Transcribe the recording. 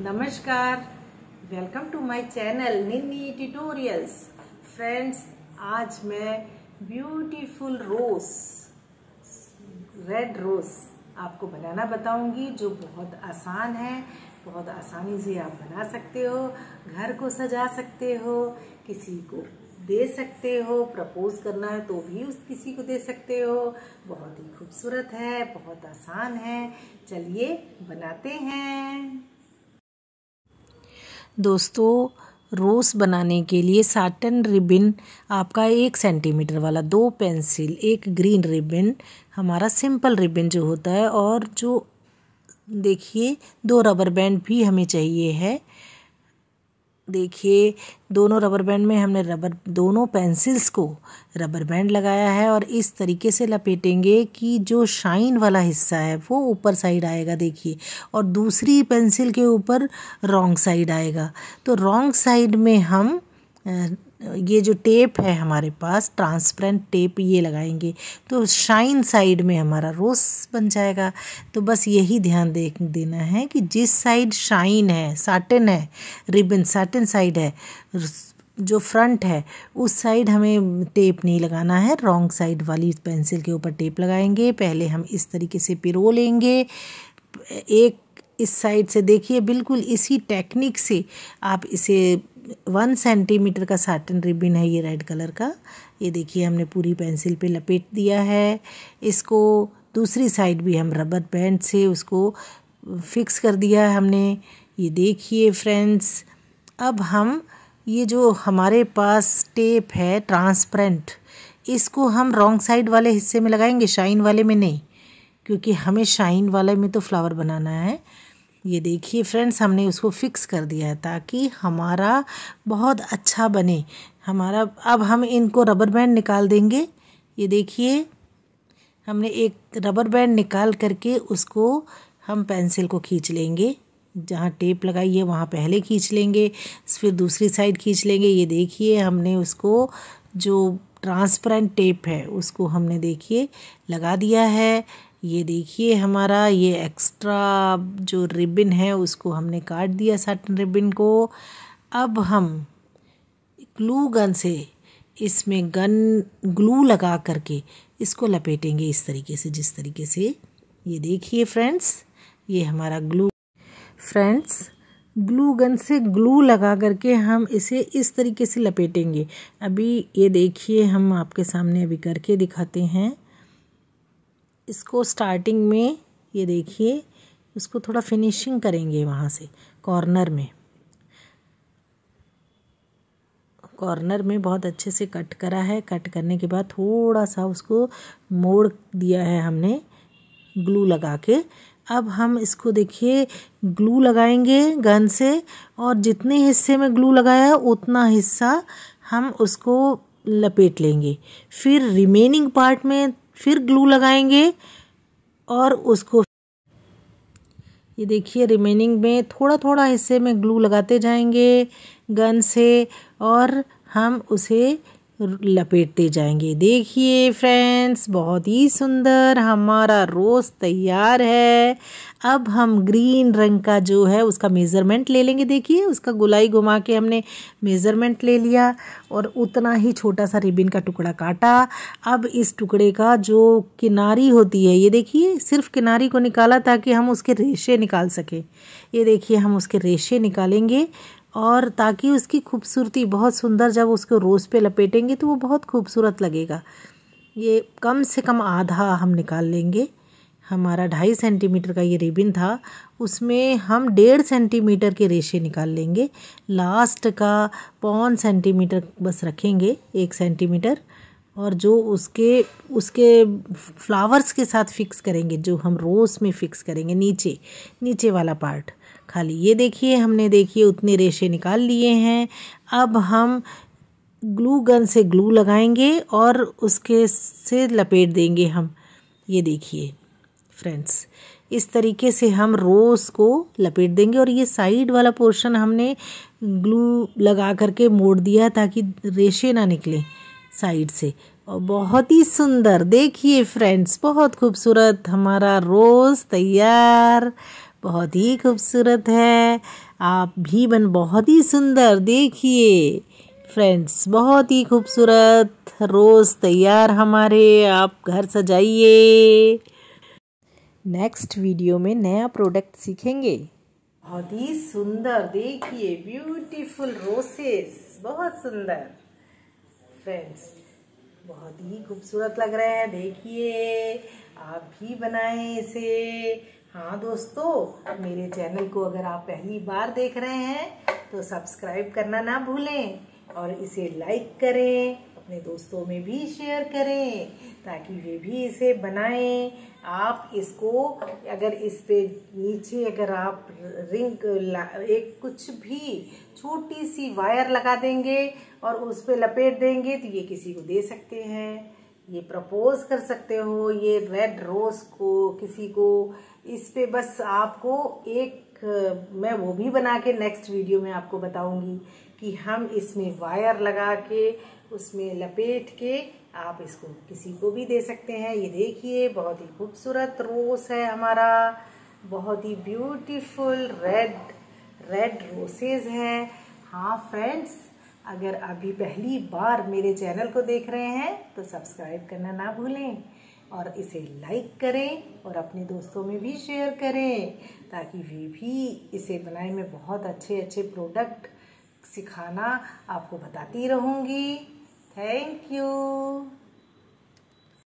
नमस्कार welcome to my channel Ninni tutorials friends आज मैं ब्यूटीफुल रोज रेड रोज आपको बनाना बताऊंगी जो बहुत आसान है बहुत आसानी से आप बना सकते हो घर को सजा सकते हो किसी को दे सकते हो प्रपोज करना है तो भी उस किसी को दे सकते हो बहुत ही खूबसूरत है बहुत आसान है चलिए बनाते हैं दोस्तों रोस बनाने के लिए साटन रिबिन आपका एक सेंटीमीटर वाला दो पेंसिल एक ग्रीन रिबिन हमारा सिंपल रिबिन जो होता है और जो देखिए दो रबर बैंड भी हमें चाहिए है देखिए दोनों रबर बैंड में हमने रबर दोनों पेंसिल्स को रबर बैंड लगाया है और इस तरीके से लपेटेंगे कि जो शाइन वाला हिस्सा है वो ऊपर साइड आएगा देखिए और दूसरी पेंसिल के ऊपर रॉन्ग साइड आएगा तो रॉन्ग साइड में हम ये जो टेप है हमारे पास ट्रांसपेरेंट टेप ये लगाएंगे तो शाइन साइड में हमारा रोस बन जाएगा तो बस यही ध्यान दे देना है कि जिस साइड शाइन है साटन है रिबन साटन साइड है जो फ्रंट है उस साइड हमें टेप नहीं लगाना है रॉन्ग साइड वाली पेंसिल के ऊपर टेप लगाएंगे पहले हम इस तरीके से पिरो लेंगे एक इस साइड से देखिए बिल्कुल इसी टेक्निक से आप इसे वन सेंटीमीटर का साटन रिबिन है ये रेड कलर का ये देखिए हमने पूरी पेंसिल पे लपेट दिया है इसको दूसरी साइड भी हम रबर बैंड से उसको फिक्स कर दिया है हमने ये देखिए फ्रेंड्स अब हम ये जो हमारे पास टेप है ट्रांसपेरेंट इसको हम रॉन्ग साइड वाले हिस्से में लगाएंगे शाइन वाले में नहीं क्योंकि हमें शाइन वाले में तो फ्लावर बनाना है ये देखिए फ्रेंड्स हमने उसको फिक्स कर दिया है ताकि हमारा बहुत अच्छा बने हमारा अब हम इनको रबर बैंड निकाल देंगे ये देखिए हमने एक रबर बैंड निकाल करके उसको हम पेंसिल को खींच लेंगे जहाँ टेप लगाई है वहाँ पहले खींच लेंगे फिर दूसरी साइड खींच लेंगे ये देखिए हमने उसको जो ट्रांसपेरेंट टेप है उसको हमने देखिए लगा दिया है ये देखिए हमारा ये एक्स्ट्रा जो रिबन है उसको हमने काट दिया साटन रिबन को अब हम ग्लू गन से इसमें गन ग्लू लगा करके इसको लपेटेंगे इस तरीके से जिस तरीके से ये देखिए फ्रेंड्स ये हमारा ग्लू फ्रेंड्स ग्लू गन से ग्लू लगा करके हम इसे इस तरीके से लपेटेंगे अभी ये देखिए हम आपके सामने अभी करके दिखाते हैं इसको स्टार्टिंग में ये देखिए इसको थोड़ा फिनिशिंग करेंगे वहाँ से कॉर्नर में कॉर्नर में बहुत अच्छे से कट करा है कट करने के बाद थोड़ा सा उसको मोड़ दिया है हमने ग्लू लगा के अब हम इसको देखिए ग्लू लगाएंगे गन से और जितने हिस्से में ग्लू लगाया उतना हिस्सा हम उसको लपेट लेंगे फिर रिमेनिंग पार्ट में फिर ग्लू लगाएंगे और उसको ये देखिए रिमेनिंग में थोड़ा थोड़ा हिस्से में ग्लू लगाते जाएंगे गन से और हम उसे लपेटते जाएंगे देखिए फ्रेंड्स बहुत ही सुंदर हमारा रोज़ तैयार है अब हम ग्रीन रंग का जो है उसका मेज़रमेंट ले लेंगे देखिए उसका गुलाई घुमा के हमने मेज़रमेंट ले लिया और उतना ही छोटा सा रिबिन का टुकड़ा काटा अब इस टुकड़े का जो किनारी होती है ये देखिए सिर्फ किनारी को निकाला ताकि हम उसके रेशे निकाल सकें ये देखिए हम उसके रेशे निकालेंगे और ताकि उसकी खूबसूरती बहुत सुंदर जब उसको रोज़ पे लपेटेंगे तो वो बहुत खूबसूरत लगेगा ये कम से कम आधा हम निकाल लेंगे हमारा ढाई सेंटीमीटर का ये रिबिन था उसमें हम डेढ़ सेंटीमीटर के रेशे निकाल लेंगे लास्ट का पौन सेंटीमीटर बस रखेंगे एक सेंटीमीटर और जो उसके उसके फ्लावर्स के साथ फिक्स करेंगे जो हम रोज़ में फिक्स करेंगे नीचे नीचे वाला पार्ट खाली ये देखिए हमने देखिए उतने रेशे निकाल लिए हैं अब हम ग्लू गन से ग्लू लगाएंगे और उसके से लपेट देंगे हम ये देखिए फ्रेंड्स इस तरीके से हम रोज़ को लपेट देंगे और ये साइड वाला पोर्शन हमने ग्लू लगा करके मोड़ दिया ताकि रेशे ना निकले साइड से और बहुत ही सुंदर देखिए फ्रेंड्स बहुत खूबसूरत हमारा रोज़ तैयार बहुत ही खूबसूरत है आप भी बन बहुत ही सुंदर देखिए फ्रेंड्स बहुत ही खूबसूरत रोज़ तैयार हमारे आप घर सजाइए नेक्स्ट वीडियो में नया प्रोडक्ट सीखेंगे बहुत ही सुंदर देखिए ब्यूटीफुल रोसेस बहुत सुंदर फ्रेंड्स बहुत ही खूबसूरत लग रहा है देखिए आप भी बनाएं इसे हाँ दोस्तों मेरे चैनल को अगर आप पहली बार देख रहे हैं तो सब्सक्राइब करना ना भूलें और इसे लाइक करें अपने दोस्तों में भी शेयर करें ताकि वे भी इसे बनाएं आप इसको अगर इस पे नीचे अगर आप रिंग एक कुछ भी छोटी सी वायर लगा देंगे और उस पर लपेट देंगे तो ये किसी को दे सकते हैं ये प्रपोज कर सकते हो ये रेड रोज को किसी को इस पे बस आपको एक मैं वो भी बना के नेक्स्ट वीडियो में आपको बताऊंगी कि हम इसमें वायर लगा के उसमें लपेट के आप इसको किसी को भी दे सकते हैं ये देखिए बहुत ही खूबसूरत रोज है हमारा बहुत ही ब्यूटीफुल रेड रेड रोसेज हैं हाँ फ्रेंड्स अगर अभी पहली बार मेरे चैनल को देख रहे हैं तो सब्सक्राइब करना ना भूलें और इसे लाइक करें और अपने दोस्तों में भी शेयर करें ताकि वे भी इसे बनाए में बहुत अच्छे अच्छे प्रोडक्ट सिखाना आपको बताती रहूँगी थैंक यू